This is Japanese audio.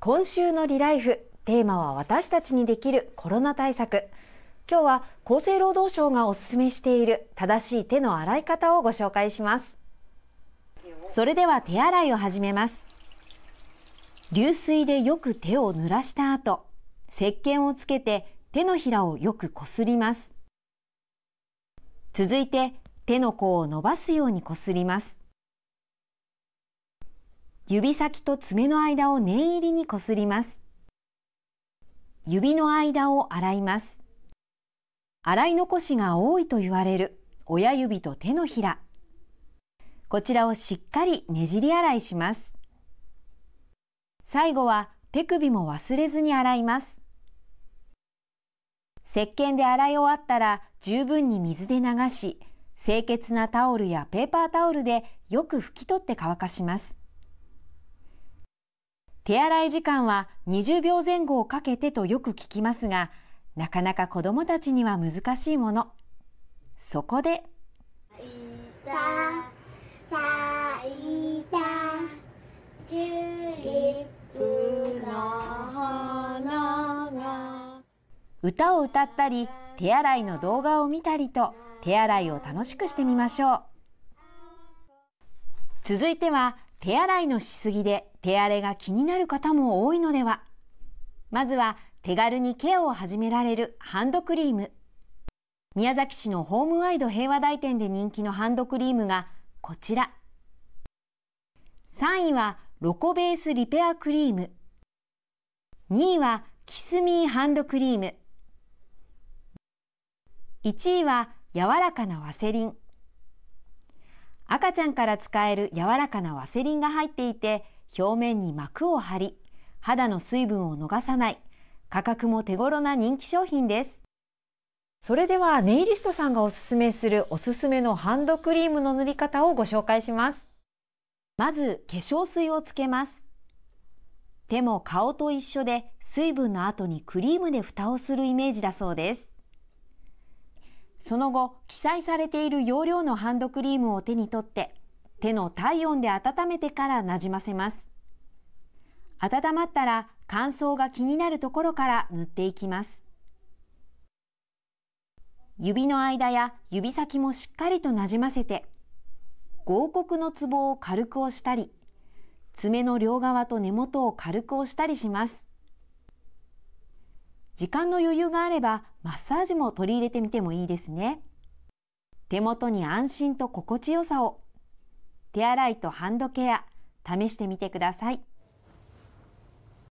今週のリライフテーマは私たちにできるコロナ対策今日は厚生労働省がおすすめしている正しい手の洗い方をご紹介しますそれでは手洗いを始めます流水でよく手を濡らした後石鹸をつけて手のひらをよくこすります続いて手の甲を伸ばすようにこすります指先と爪の間を念入りにこすります。指の間を洗います。洗い残しが多いと言われる親指と手のひら。こちらをしっかりねじり洗いします。最後は手首も忘れずに洗います。石鹸で洗い終わったら十分に水で流し、清潔なタオルやペーパータオルでよく拭き取って乾かします。手洗い時間は20秒前後をかけてとよく聞きますが、なかなか子どもたちには難しいもの。そこで、歌を歌ったり、手洗いの動画を見たりと、手洗いを楽しくしてみましょう。続いては、手洗いのしすぎで手荒れが気になる方も多いのではまずは手軽にケアを始められるハンドクリーム宮崎市のホームワイド平和大店で人気のハンドクリームがこちら3位はロコベースリペアクリーム2位はキスミーハンドクリーム1位は柔らかなワセリン赤ちゃんから使える柔らかなワセリンが入っていて表面に膜を張り肌の水分を逃さない価格も手頃な人気商品ですそれではネイリストさんがおすすめするおすすめのハンドクリームの塗り方をご紹介しますまず化粧水をつけます手も顔と一緒で水分の後にクリームで蓋をするイメージだそうですその後記載されている容量のハンドクリームを手に取って手の体温で温めてからなじませます。温まったら乾燥が気になるところから塗っていきます。指の間や指先もしっかりとなじませて、合谷のツボを軽く押したり、爪の両側と根元を軽く押したりします。時間の余裕があればマッサージも取り入れてみてもいいですね。手元に安心と心地よさを。手洗いとハンドケア試してみてください。